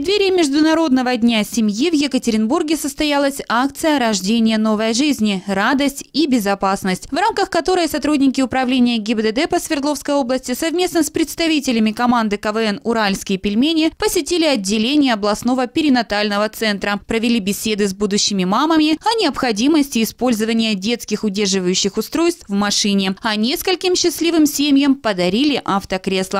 преддверии Международного дня семьи в Екатеринбурге состоялась акция «Рождение новой жизни. Радость и безопасность», в рамках которой сотрудники управления ГИБДД по Свердловской области совместно с представителями команды КВН «Уральские пельмени» посетили отделение областного перинатального центра, провели беседы с будущими мамами о необходимости использования детских удерживающих устройств в машине, а нескольким счастливым семьям подарили автокресло.